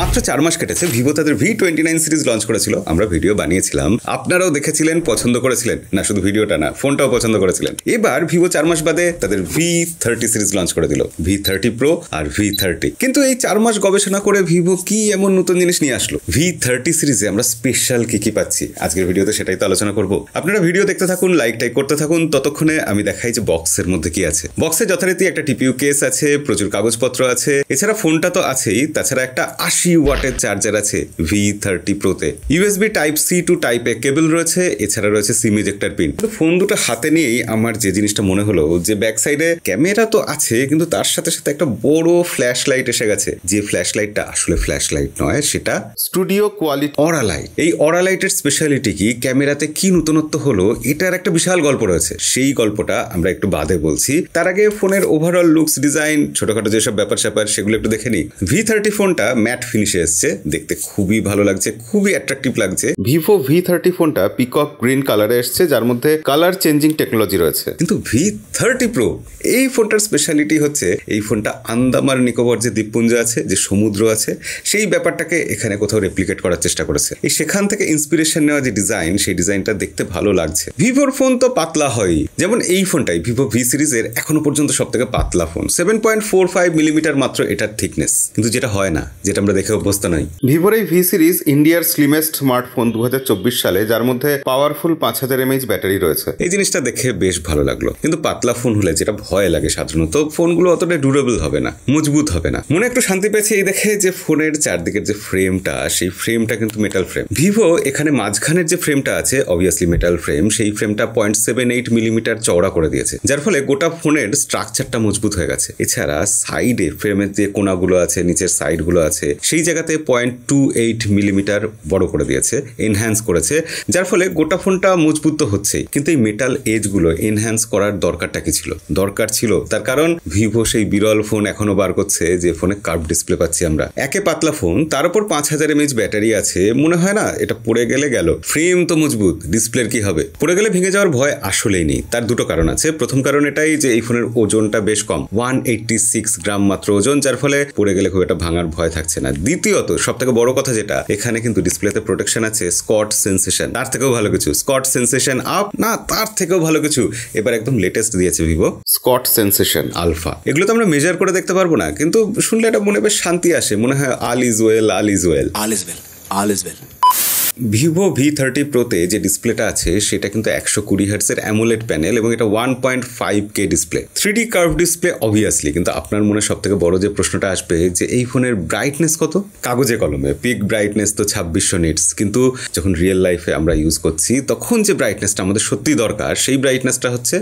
মাত্র চার মাস কেটেছে ভিভো তাদের V twenty nine series launch করেছিল আমরা ভিডিও বানিয়েছিলাম আপনারাও দেখেছিলেন পছন্দ করেছিলেন না শুধু ভিডিওটা না ফোনটাও পছন্দ করেছিলেন এবার ভিভো চার মাস বাদে তাদের ভি থার্টি সিরিজ লঞ্চ করে দিল ভি থার্টি প্রো আর ভি থার্টি কিন্তু এই চার মাস গবেষণা করে ভিভো কি এমন নতুন জিনিস নিয়ে আসলো ভি থার্টি সিরিজে আমরা স্পেশাল কি কি পাচ্ছি আজকের ভিডিওতে সেটাই তো আলোচনা করব আপনারা ভিডিও দেখতে থাকুন লাইক টাইক করতে থাকুন ততক্ষণে আমি দেখাই যে বক্সের মধ্যে কি আছে বক্সে যথারীতি একটা টিপিউ কেস আছে প্রচুর কাগজপত্র আছে এছাড়া ফোনটা তো আছেই তাছাড়া একটা আশি আশি ওয়াটের চার্জার আছে ভি থার্টি প্রোতে USB type C to type A cable রয়েছে এছাড়া রয়েছে সিম ইজেক্টার পিন তো ফোন দুটো হাতে নিয়েই আমার যে জিনিসটা মনে হলো যে ব্যাক সাইডে ক্যামেরা তো আছে কিন্তু তার সাথে সাথে একটা বড় ফ্ল্যাশ লাইট এসে গেছে যে ফ্ল্যাশ লাইটটা আসলে ফ্ল্যাশ লাইট নয় সেটা স্টুডিও কোয়ালিটি অরালাইট এই অরালাইটের স্পেশালিটি কি ক্যামেরাতে কি নতুনত্ব হলো এটার একটা বিশাল গল্প রয়েছে সেই গল্পটা আমরা একটু বাদে বলছি তার আগে ফোনের ওভারঅল লুকস ডিজাইন ছোটখাটো যেসব ব্যাপার স্যাপার সেগুলো একটু দেখে নিই ভি থার্টি ফোনটা ম্যাট ফিনিশে এসছে দেখতে খুবই ভালো লাগছে খুবই অ্যাট্রাকটিভ লাগছে ভিভো ভি থার্টি ফোনটা পিকক গ্রিন কালারে এসছে যার মধ্যে কালার চেঞ্জিং টেকনোলজি রয়েছে কিন্তু ভি থার্টি প্রো এই ফোনটার স্পেশালিটি হচ্ছে এই ফোনটা আন্দামান নিকোবর যে দ্বীপপুঞ্জ আছে যে সমুদ্র আছে সেই ব্যাপারটাকে এখানে কোথাও রেপ্লিকেট করার চেষ্টা করেছে এই সেখান থেকে ইন্সপিরেশন নেওয়া যে ডিজাইন সেই ডিজাইনটা দেখতে ভালো লাগছে ভিভোর ফোন তো পাতলা হয়ই যেমন এই ফোনটাই ভিভো ভি সিরিজের এখনো পর্যন্ত সব থেকে পাতলা phone seven point four five millimetre মাত্র এটার থিকনেস কিন্তু যেটা হয় না যেটা আমরা দেখে অভ্যস্ত নই ভিভোর এই ভি সিরিজ ইন্ডিয়ার স্লিমেস্ট স্মার্টফোন দু সালে যার মধ্যে পাওয়ারফুল পাঁচ হাজার এমএইচ ব্যাটারি রয়েছে এই জিনিসটা দেখে বেশ ভালো লাগলো কিন্তু পাতলা ফোন হলে যেটা ভয় লাগে সাধারণত ফোনগুলো অতটা ডিউরেবল হবে না মজবুত হবে না মনে একটু শান্তি পেয়েছি এই দেখে যে ফোনের চারদিকের যে ফ্রেমটা সেই ফ্রেমটা কিন্তু মেটাল ফ্রেম ভিভো এখানে মাঝখানের যে ফ্রেমটা আছে অবভিয়াসলি মেটাল ফ্রেম সেই ফ্রেমটা পয়েন্ট সেভেন এইট মিলিমিটার চওড়া করে দিয়েছে যার ফলে গোটা ফোনের স্ট্রাকচারটা মজবুত হয়ে গেছে এছাড়া সাইডে ফ্রেমের যে কোনাগুলো আছে নিচের সাইডগুলো আছে সেই জায়গাতে পয়েন্ট টু এইট মিলিমিটার বড় করে দিয়েছে এনহ্যান্স করেছে যার ফলে গোটা ফোনটা মজবুত তো হচ্ছেই কিন্তু এই মেটাল এজগুলো এনহ্যান্স করার দরকারটা কি ছিল দরকার ছিল তার কারণ ভিভো সেই বিরল ফোন এখনও বার করছে যে ফোনে কার্ভ ডিসপ্লে পাচ্ছি আমরা একে পাতলা ফোন তার উপর পাঁচ হাজার এমএইচ ব্যাটারি আছে মনে হয় না এটা পড়ে গেলে গেল ফ্রেম তো মজবুত ডিসপ্লের কি হবে পড়ে গেলে ভেঙে যাওয়ার ভয় আসলেই নেই তার দুটো কারণ আছে প্রথম কারণ এটাই যে এই ফোনের ওজনটা বেশ কম ওয়ান এইটটি সিক্স গ্রাম মাত্র ওজন যার ফলে পড়ে গেলে খুব একটা ভাঙার ভয় থাকছে না দ্বিতীয়ত সব থেকে বড় কথা যেটা এখানে কিন্তু ডিসপ্লেতে প্রোটেকশন আছে স্কট সেন্সেশন তার থেকেও ভালো কিছু স্কট সেন্সেশন আপ না তার থেকেও ভালো কিছু এবার একদম লেটেস্ট দিয়েছে ভিভো স্কট সেন্সেশন আলফা এগুলো তো আমরা মেজার করে দেখতে পারবো না কিন্তু শুনলে এটা মনে বেশ শান্তি আসে মনে হয় all is well all is well all is well all is well Vivo V thirty প্রোতে যে ডিসপ্লেটা আছে সেটা কিন্তু একশো কুড়ি হার্টসের অ্যামোলেড প্যানেল এবং এটা one point five K display three D curve display obviously কিন্তু আপনার মনে সব থেকে বড় যে প্রশ্নটা আসবে যে এই ফোনের ব্রাইটনেস কত কাগজে কলমে পিক ব্রাইটনেস তো ছাব্বিশশো নিটস কিন্তু যখন রিয়েল লাইফে আমরা ইউজ করছি তখন যে ব্রাইটনেসটা আমাদের সত্যি দরকার সেই ব্রাইটনেসটা হচ্ছে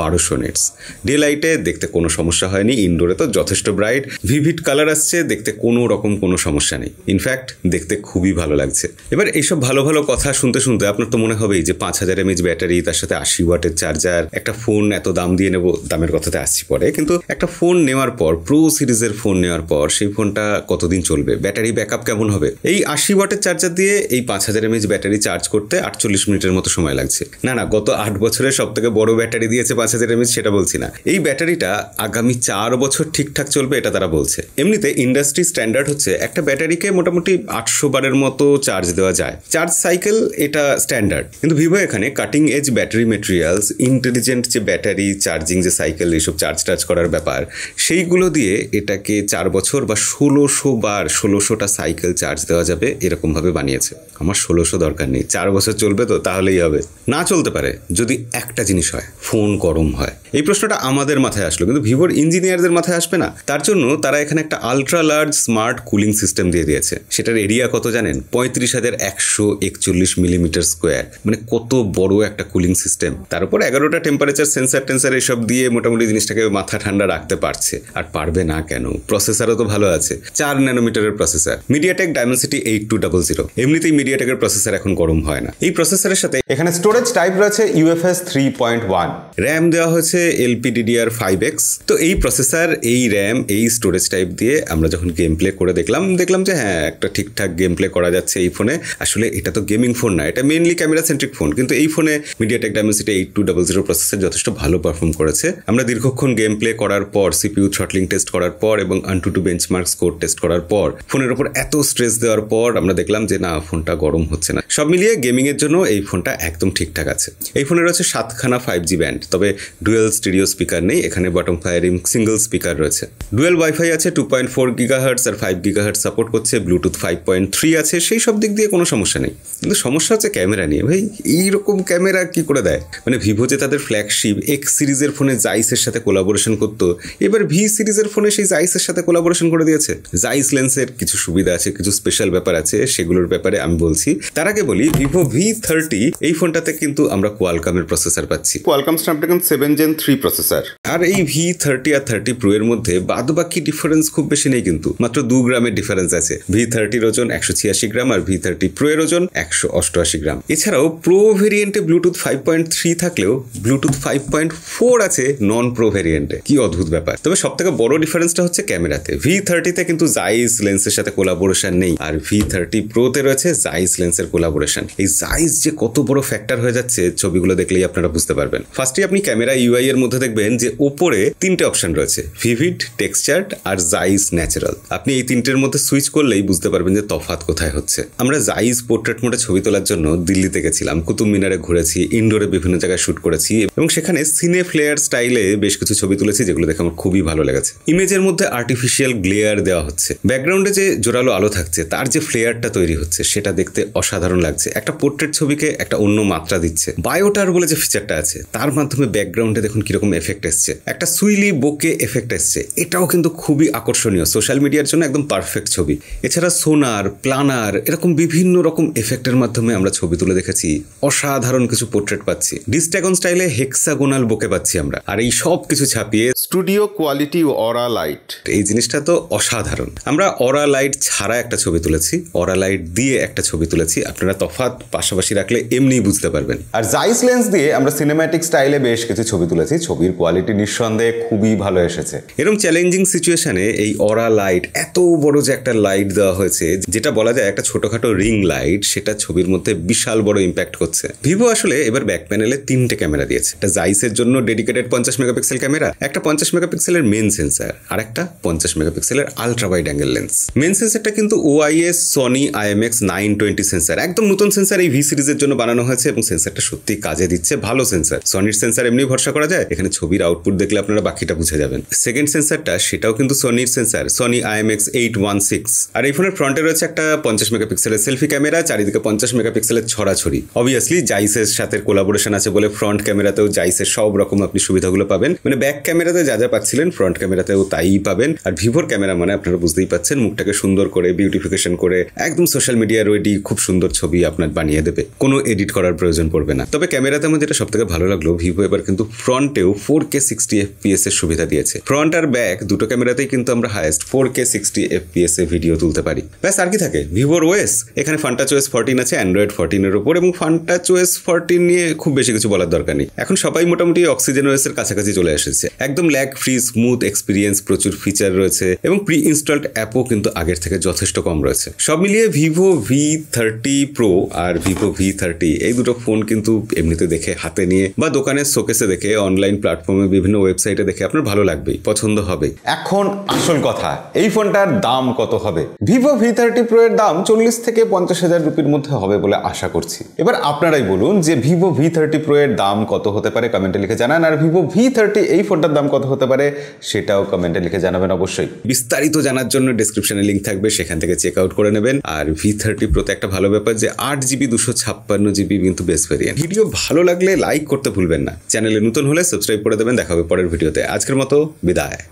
বারোশো নিটস ডে লাইটে দেখতে কোনো সমস্যা হয়নি ইনডোরে তো যথেষ্ট ব্রাইট ভিভিড কালার আসছে দেখতে কোনো রকম কোনো সমস্যা নেই ইনফ্যাক্ট দেখতে খুবই ভালো লাগছে এবার এইসব এসব ভালো ভালো কথা শুনতে শুনতে আপনার তো মনে হবেই যে পাঁচ হাজার এমএচ ব্যাটারি তার সাথে আশি ওয়াটের চার্জার একটা ফোন এত দাম দিয়ে নেবো দামের কথাতে আসছি পরে কিন্তু একটা ফোন নেওয়ার পর প্রো সিরিজের ফোন নেওয়ার পর সেই ফোনটা কতদিন চলবে ব্যাটারি ব্যাকআপ কেমন হবে এই আশি ওয়াটের চার্জার দিয়ে এই পাঁচ হাজার এমএচ ব্যাটারি চার্জ করতে আটচল্লিশ মিনিটের মতো সময় লাগছে না না গত আট বছরের সব থেকে বড় ব্যাটারি দিয়েছে পাঁচ হাজার এমএচ সেটা বলছি না এই ব্যাটারিটা আগামী চার বছর ঠিকঠাক চলবে এটা তারা বলছে এমনিতে ইন্ডাস্ট্রি স্ট্যান্ডার্ড হচ্ছে একটা ব্যাটারিকে মোটামুটি আটশো বারের মতো চার্জ দেওয়া যায় চার্জ সাইকেল এটা স্ট্যান্ডার্ড কিন্তু ভিভো এখানে cutting edge battery materials intelligent যে ব্যাটারি চার্জিং যে সাইকেল এইসব চার্জ টার্জ করার ব্যাপার সেইগুলো দিয়ে এটাকে চার বছর বা ষোলোশো বার ষোলোশোটা সাইকেল চার্জ দেওয়া যাবে এরকমভাবে বানিয়েছে আমার ষোলোশো দরকার নেই চার বছর চলবে তো তাহলেই হবে না চলতে পারে যদি একটা জিনিস হয় ফোন গরম হয় এই প্রশ্নটা আমাদের মাথায় আসলো কিন্তু ভিভোর ইঞ্জিনিয়ারদের মাথায় আসবে না তার জন্য তারা এখানে একটা ultra large smart cooling system দিয়ে দিয়েছে সেটার এরিয়া কত জানেন পঁয়ত্রিশ হাজার একশো একশো একচল্লিশ মিলিমিটার স্কোয়ার মানে কত বড় একটা কুলিং সিস্টেম তার উপর এগারোটা টেম্পারেচার সেন্সার টেন্সার এসব দিয়ে মোটামুটি জিনিসটাকে মাথা ঠান্ডা রাখতে পারছে আর পারবে না কেন প্রসেসারও তো ভালো আছে চার ন্যানোমিটারের processor MediaTek Dimensity eight two double zero এমনিতেই মিডিয়াটেকের প্রসেসার এখন গরম হয় না এই প্রসেসারের সাথে এখানে স্টোরেজ টাইপ রয়েছে UFS three point one RAM দেওয়া হয়েছে এলপিডিডিআর ফাইভ এক্স তো এই প্রসেসার এই র্যাম এই স্টোরেজ টাইপ দিয়ে আমরা যখন গেম প্লে করে দেখলাম দেখলাম যে হ্যাঁ একটা ঠিকঠাক গেম প্লে করা যাচ্ছে এই ফোনে আসলে আসলে এটা তো গেমিং ফোন না এটা মেইনলি ক্যামেরা সেন্ট্রিক ফোন কিন্তু এই ফোনে MediaTek Dimensity eight two double zero processor যথেষ্ট ভালো পারফর্ম করেছে আমরা দীর্ঘক্ষণ গেম প্লে করার পর সিপিউ থ্রটলিং টেস্ট করার পর এবং AnTuTu benchmark score test করার পর ফোনের উপর এত স্ট্রেস দেওয়ার পর আমরা দেখলাম যে না ফোনটা গরম হচ্ছে না সব মিলিয়ে গেমিং এর জন্য এই ফোনটা একদম ঠিকঠাক আছে এই ফোনে রয়েছে সাতখানা ফাইভ জি ব্যান্ড তবে ডুয়েল স্টিরিও স্পিকার নেই এখানে বটম ফায়ারিং সিঙ্গল স্পিকার রয়েছে ডুয়েল ওয়াইফাই আছে টু পয়েন্ট ফোর গিগাহার্টস আর ফাইভ গিগাহার্টস সাপোর্ট করছে ব্লুটুথ ফাইভ পয়েন্ট থ্রি আছে সেই সব দিক দিয়ে কোনো সমস্যা সমস্যা নেই কিন্তু সমস্যা হচ্ছে ক্যামেরা নিয়ে ভাই এইরকম ক্যামেরা কি করে দেয় মানে ভিভো যে তাদের ফ্ল্যাগশিপ এক্স সিরিজের ফোনে জাইসের সাথে কোলাবোরেশন করতো এবার ভি সিরিজের ফোনে সেই জাইসের সাথে কোলাবোরেশন করে দিয়েছে জাইস লেন্সের কিছু সুবিধা আছে কিছু স্পেশাল ব্যাপার আছে সেগুলোর ব্যাপারে আমি বলছি তার আগে বলি ভিভো ভি থার্টি এই ফোনটাতে কিন্তু আমরা কোয়ালকামের প্রসেসর পাচ্ছি Qualcomm Snapdragon seven Gen three processor আর এই ভি থার্টি আর থার্টি প্রো এর মধ্যে বাদ বাকি ডিফারেন্স খুব বেশি নেই কিন্তু মাত্র দু গ্রামের ডিফারেন্স আছে ভি থার্টির ওজন একশো ছিয়াশি গ্রাম আর ভি থার্টি প্রো মডেলের ওজন একশো অষ্টআশি গ্রাম এছাড়াও প্রো ভেরিয়েন্টে ব্লুটুথ ফাইভ পয়েন্ট থ্রি থাকলেও ব্লুটুথ ফাইভ পয়েন্ট ফোর আছে নন প্রো ভেরিয়েন্টে কি অদ্ভুত ব্যাপার তবে সব থেকে বড় ডিফারেন্সটা হচ্ছে ক্যামেরাতে ভি থার্টিতে কিন্তু জাইস লেন্সের সাথে কোলাবোরেশন নেই আর ভি থার্টি প্রোতে রয়েছে জাইস লেন্সের কোলাবোরেশন এই জাইস যে কত বড় ফ্যাক্টর হয়ে যাচ্ছে ছবিগুলো দেখলেই আপনারা বুঝতে পারবেন ফার্স্টে আপনি ক্যামেরা ইউআই এর মধ্যে দেখবেন যে ওপরে তিনটে অপশন রয়েছে ভিভিড টেক্সচার্ড আর জাইস ন্যাচারাল আপনি এই তিনটের মধ্যে সুইচ করলেই বুঝতে পারবেন যে তফাত কোথায় হচ্ছে আমরা জাইস পোর্ট্রেট মোডে ছবি তোলার জন্য দিল্লিতে গেছিলাম কুতুব মিনারে ঘুরেছি ইনডোরে বিভিন্ন জায়গায় শ্যুট করেছি এবং সেখানে সিনে ফ্লেয়ার স্টাইলে বেশ কিছু ছবি তুলেছি যেগুলো দেখে আমার খুবই ভালো লেগেছে ইমেজের মধ্যে আর্টিফিশিয়াল গ্লেয়ার দেওয়া হচ্ছে ব্যাকগ্রাউন্ডে যে জোরালো আলো থাকছে তার যে ফ্লেয়ারটা তৈরি হচ্ছে সেটা দেখতে অসাধারণ লাগছে একটা পোর্ট্রেট ছবিকে একটা অন্য মাত্রা দিচ্ছে বায়োটার বলে যে ফিচারটা আছে তার মাধ্যমে ব্যাকগ্রাউন্ডে দেখুন কিরকম এফেক্ট এসছে একটা সুইলি বোকে এফেক্ট এসছে এটাও কিন্তু খুবই আকর্ষণীয় সোশ্যাল মিডিয়ার জন্য একদম পারফেক্ট ছবি এছাড়া সোনার প্লানার এরকম বিভিন্ন রকম রকম এফেক্টের মাধ্যমে আমরা ছবি তুলে দেখেছি অসাধারণ কিছু পোর্ট্রেট পাচ্ছি ডিস্ট্যাগন স্টাইলে হেক্সাগোনাল বোকে পাচ্ছি আমরা আর এই সব কিছু ছাপিয়ে স্টুডিও কোয়ালিটি অরা লাইট এই জিনিসটা তো অসাধারণ আমরা অরা লাইট ছাড়া একটা ছবি তুলেছি অরা লাইট দিয়ে একটা ছবি তুলেছি আপনারা তফাত পাশাপাশি রাখলে এমনিই বুঝতে পারবেন আর জাইস লেন্স দিয়ে আমরা সিনেম্যাটিক স্টাইলে বেশ কিছু ছবি তুলেছি ছবির কোয়ালিটি নিঃসন্দেহে খুবই ভালো এসেছে এরকম চ্যালেঞ্জিং সিচুয়েশনে এই অরা লাইট এত বড় যে একটা লাইট দেওয়া হয়েছে যেটা বলা যায় একটা ছোটখাটো রিং লাইট লাইট সেটা ছবির মধ্যে বিশাল বড় ইম্প্যাক্ট করছে ভিভো আসলে এবার ব্যাক প্যানেলে তিনটে ক্যামেরা দিয়েছে একটা জাইসের জন্য ডেডিকেটেড পঞ্চাশ মেগাপিক্সেল ক্যামেরা একটা পঞ্চাশ মেগাপিক্সেলের মেন সেন্সার আর একটা পঞ্চাশ মেগাপিক্সেলের ultra wide angle lens main সেন্সারটা কিন্তু OIS Sony IMX nine twenty sensor একদম নতুন সেন্সার এই ভি সিরিজের জন্য বানানো হয়েছে এবং সেন্সারটা সত্যি কাজে দিচ্ছে ভালো সেন্সার সনির সেন্সার এমনি ভরসা করা যায় এখানে ছবির আউটপুট দেখলে আপনারা বাকিটা বুঝে যাবেন সেকেন্ড সেন্সারটা সেটাও কিন্তু সনির sensor Sony IMX eight one six আর এই ফোনের ফ্রন্টে রয়েছে একটা পঞ্চাশ মেগাপিক্সেলের সেলফি ক্যামেরা ক্যামেরা চারিদিকে পঞ্চাশ মেগাপিক্সেলের ছড়াছড়ি অবভিয়াসলি জাইসের সাথে কোলাবোরেশন আছে বলে ফ্রন্ট ক্যামেরাতেও জাইসের সব রকম আপনি সুবিধাগুলো পাবেন মানে ব্যাক ক্যামেরাতে যা যা পাচ্ছিলেন ফ্রন্ট ক্যামেরাতেও তাই পাবেন আর ভিভোর ক্যামেরা মানে আপনারা বুঝতেই পাচ্ছেন মুখটাকে সুন্দর করে বিউটিফিকেশন করে একদম সোশ্যাল মিডিয়া রেডি খুব সুন্দর ছবি আপনার বানিয়ে দেবে কোনো এডিট করার প্রয়োজন পড়বে না তবে ক্যামেরাতে আমার যেটা সব থেকে ভালো লাগলো ভিভো এবার কিন্তু ফ্রন্টেও ফোর কে সিক্সটি এফপিএস এর সুবিধা দিয়েছে ফ্রন্ট আর ব্যাক দুটো ক্যামেরাতেই কিন্তু আমরা highest four K sixty FPS এ ভিডিও তুলতে পারি ব্যাস আর কি থাকে ভিভোর ওয়েস এখানে ফান্টা ফান্টাচ ওয়েস ফোরটিন আছে অ্যান্ড্রয়েড ফোরটিনের ওপর এবং ফান্টাচ ওয়েস ফোরটিন নিয়ে খুব বেশি কিছু বলার দরকার নেই এখন সবাই মোটামুটি অক্সিজেন ওয়েসের কাছাকাছি চলে এসেছে একদম ল্যাগ ফ্রি স্মুথ এক্সপিরিয়েন্স প্রচুর ফিচার রয়েছে এবং প্রি ইনস্টলড অ্যাপও কিন্তু আগের থেকে যথেষ্ট কম রয়েছে সব মিলিয়ে ভিভো ভি থার্টি প্রো আর ভিভো ভি থার্টি এই দুটো ফোন কিন্তু এমনিতে দেখে হাতে নিয়ে বা দোকানের শোকেসে দেখে অনলাইন প্ল্যাটফর্মে বিভিন্ন ওয়েবসাইটে দেখে আপনার ভালো লাগবে পছন্দ হবে এখন আসল কথা এই ফোনটার দাম কত হবে ভিভো ভি থার্টি প্রো এর দাম চল্লিশ থেকে পঞ্চাশ হাজার রুপির মধ্যে হবে বলে আশা করছি এবার আপনারাই বলুন যে ভিভো ভি থার্টি প্রো এর দাম কত হতে পারে কমেন্টে লিখে জানান আর ভিভো ভি থার্টি এই ফোনটার দাম কত হতে পারে সেটাও কমেন্টে লিখে জানাবেন অবশ্যই বিস্তারিত জানার জন্য ডিসক্রিপশনে লিঙ্ক থাকবে সেখান থেকে চেক আউট করে নেবেন আর ভি থার্টি প্রোতে একটা ভালো ব্যাপার যে আট জিবি দুশো ছাপ্পান্ন জিবি কিন্তু বেস্ট ভেরিয়েন্ট ভিডিও ভালো লাগলে লাইক করতে ভুলবেন না চ্যানেলে নতুন হলে সাবস্ক্রাইব করে দেবেন দেখা হবে পরের ভিডিওতে আজকের মতো বিদায়